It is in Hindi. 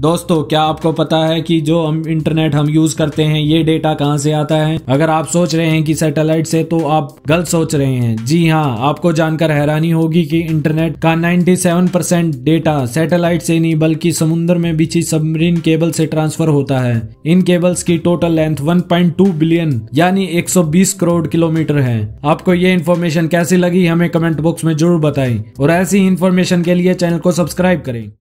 दोस्तों क्या आपको पता है कि जो हम इंटरनेट हम यूज करते हैं ये डेटा कहाँ से आता है अगर आप सोच रहे हैं कि सैटेलाइट से तो आप गलत सोच रहे हैं जी हाँ आपको जानकर हैरानी होगी कि इंटरनेट का 97 परसेंट डेटा सैटेलाइट से नहीं बल्कि समुन्द्र में बिछी सबमरीन केबल से ट्रांसफर होता है इन केबल्स की टोटल लेंथ 1.2 बिलियन यानी 120 करोड़ किलोमीटर है आपको ये इन्फॉर्मेशन कैसी लगी हमें कमेंट बॉक्स में जरूर बताएं और ऐसी इन्फॉर्मेशन के लिए चैनल को सब्सक्राइब करें